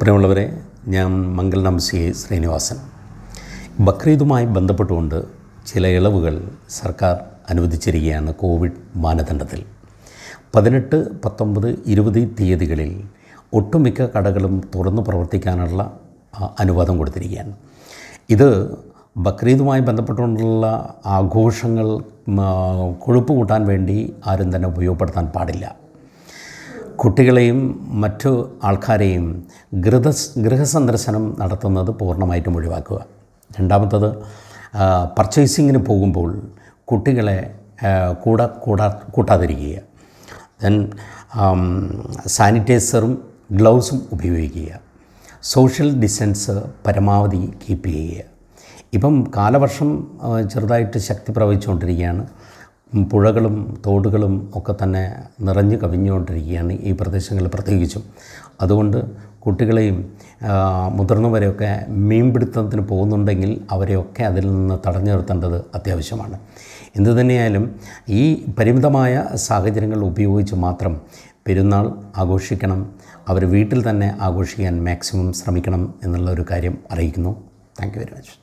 പ്രിയമുള്ളവരെ ഞാൻ മംഗൽ സി ശ്രീനിവാസൻ ബക്രീദുമായി ബന്ധപ്പെട്ടുകൊണ്ട് ചില ഇളവുകൾ സർക്കാർ അനുവദിച്ചിരിക്കുകയാണ് കോവിഡ് മാനദണ്ഡത്തിൽ പതിനെട്ട് പത്തൊമ്പത് ഇരുപത് തീയതികളിൽ ഒട്ടുമിക്ക കടകളും തുറന്നു പ്രവർത്തിക്കാനുള്ള അനുവാദം കൊടുത്തിരിക്കുകയാണ് ഇത് ബക്രീദുമായി ബന്ധപ്പെട്ടുകൊണ്ടുള്ള ആഘോഷങ്ങൾ കൊഴുപ്പ് കൂട്ടാൻ വേണ്ടി ആരും തന്നെ ഉപയോഗപ്പെടുത്താൻ പാടില്ല കുട്ടികളെയും മറ്റു ആൾക്കാരെയും ഗൃഹ ഗൃഹസന്ദർശനം നടത്തുന്നത് പൂർണ്ണമായിട്ടും ഒഴിവാക്കുക രണ്ടാമത്തത് പർച്ചേസിങ്ങിന് പോകുമ്പോൾ കുട്ടികളെ കൂടെ കൂടാ കൂട്ടാതിരിക്കുക ദെൻ സാനിറ്റൈസറും ഗ്ലൗസും ഉപയോഗിക്കുക സോഷ്യൽ ഡിസ്റ്റൻസ് പരമാവധി കീപ്പ് ചെയ്യുക ഇപ്പം കാലവർഷം ചെറുതായിട്ട് ശക്തി പ്രവഹിച്ചുകൊണ്ടിരിക്കുകയാണ് പുഴകളും തോടുകളും ഒക്കെ തന്നെ നിറഞ്ഞു കവിഞ്ഞുകൊണ്ടിരിക്കുകയാണ് ഈ പ്രദേശങ്ങളിൽ പ്രത്യേകിച്ചും അതുകൊണ്ട് കുട്ടികളെയും മുതിർന്നവരെയൊക്കെ മീൻപിടുത്തത്തിന് പോകുന്നുണ്ടെങ്കിൽ അവരെയൊക്കെ അതിൽ നിന്ന് തടഞ്ഞു നിർത്തേണ്ടത് അത്യാവശ്യമാണ് എന്തു തന്നെയായാലും ഈ പരിമിതമായ സാഹചര്യങ്ങൾ ഉപയോഗിച്ച് മാത്രം പെരുന്നാൾ ആഘോഷിക്കണം അവർ വീട്ടിൽ തന്നെ ആഘോഷിക്കാൻ മാക്സിമം ശ്രമിക്കണം എന്നുള്ള ഒരു കാര്യം അറിയിക്കുന്നു താങ്ക് യു വെരി മച്ച്